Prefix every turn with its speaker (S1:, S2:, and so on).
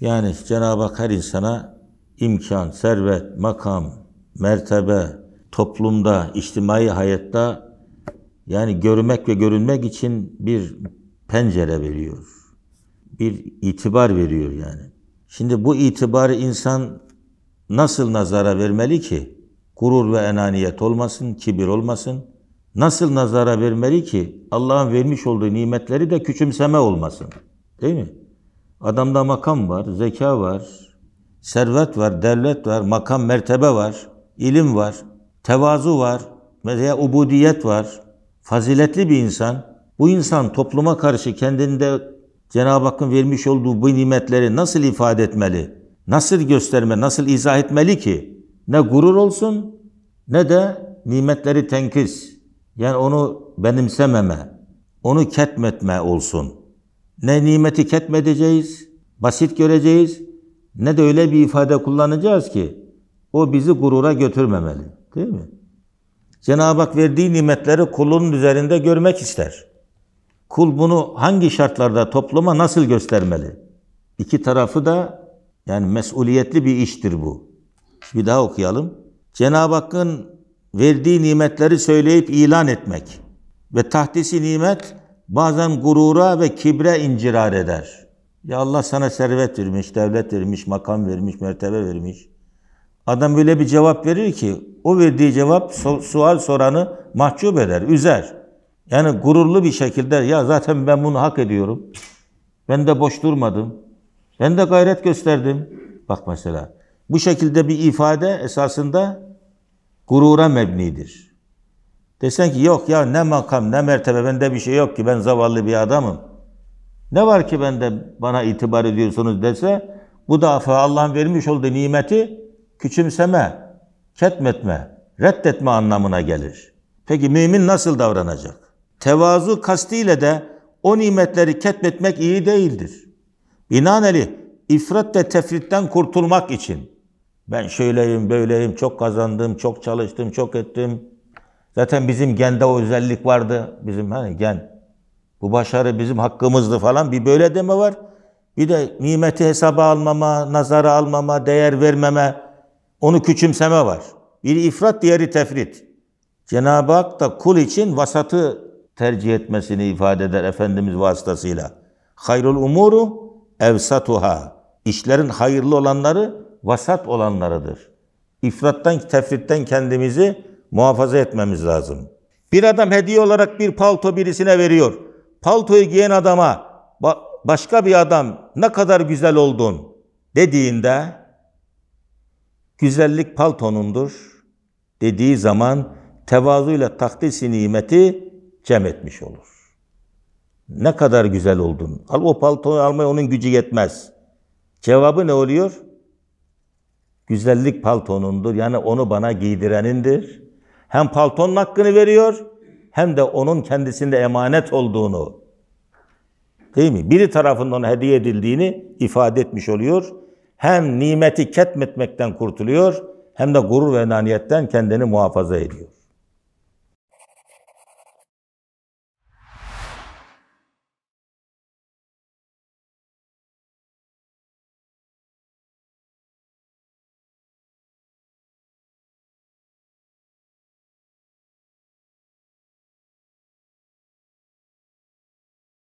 S1: Yani Cenab-ı Hak her insana imkan, servet, makam, mertebe, toplumda, içtimai hayatta yani görmek ve görünmek için bir pencere veriyor. Bir itibar veriyor yani. Şimdi bu itibarı insan nasıl nazara vermeli ki? Gurur ve enaniyet olmasın, kibir olmasın. Nasıl nazara vermeli ki Allah'ın vermiş olduğu nimetleri de küçümseme olmasın. Değil mi? Adamda makam var, zeka var, servet var, devlet var, makam, mertebe var, ilim var, tevazu var, veya ubudiyet var. Faziletli bir insan. Bu insan topluma karşı kendinde Cenab-ı Hakk'ın vermiş olduğu bu nimetleri nasıl ifade etmeli? Nasıl gösterme, nasıl izah etmeli ki? Ne gurur olsun ne de nimetleri tenkis. Yani onu benimsememe, onu ketmetme olsun.'' ne nimeti ketmedeceğiz, basit göreceğiz ne de öyle bir ifade kullanacağız ki o bizi gurura götürmemeli. Değil mi? Cenab-ı Hak verdiği nimetleri kulun üzerinde görmek ister. Kul bunu hangi şartlarda topluma nasıl göstermeli? İki tarafı da yani mesuliyetli bir iştir bu. Bir daha okuyalım. Cenab-ı Hakk'ın verdiği nimetleri söyleyip ilan etmek ve tahtisi nimet Bazen gurura ve kibre incirar eder. Ya Allah sana servet vermiş, devlet vermiş, makam vermiş, mertebe vermiş. Adam böyle bir cevap verir ki o verdiği cevap sual soranı mahcup eder, üzer. Yani gururlu bir şekilde ya zaten ben bunu hak ediyorum. Ben de boş durmadım. Ben de gayret gösterdim. Bak mesela bu şekilde bir ifade esasında gurura mebnidir. Desen ki yok ya ne makam ne mertebe bende bir şey yok ki ben zavallı bir adamım. Ne var ki bende bana itibar ediyorsunuz dese bu defa Allah'ın vermiş olduğu nimeti küçümseme, ketmetme, reddetme anlamına gelir. Peki mümin nasıl davranacak? Tevazu kastiyle de o nimetleri ketmetmek iyi değildir. Binaenaleyh ifrat ve tefritten kurtulmak için ben şöyleyim, böyleyim, çok kazandım, çok çalıştım, çok ettim Zaten bizim gende o özellik vardı. Bizim hani gen. Bu başarı bizim hakkımızdı falan. Bir böyle deme var. Bir de nimeti hesaba almama, nazara almama, değer vermeme, onu küçümseme var. Bir ifrat, diğeri tefrit. Cenab-ı Hak da kul için vasatı tercih etmesini ifade eder Efendimiz vasıtasıyla. Hayrul umuru evsatuha. İşlerin hayırlı olanları vasat olanlarıdır. İfrattan, tefritten kendimizi muhafaza etmemiz lazım. Bir adam hediye olarak bir palto birisine veriyor. Paltoyu giyen adama başka bir adam ne kadar güzel oldun dediğinde güzellik paltonundur dediği zaman tevazuyla takdis-i nimeti cem etmiş olur. Ne kadar güzel oldun. Al o paltoyu almaya onun gücü yetmez. Cevabı ne oluyor? Güzellik paltonundur. Yani onu bana giydirenindir hem paltonun hakkını veriyor hem de onun kendisinde emanet olduğunu değil mi? Biri tarafından hediye edildiğini ifade etmiş oluyor. Hem nimeti ketmetmekten kurtuluyor hem de gurur ve naniyetten kendini muhafaza ediyor.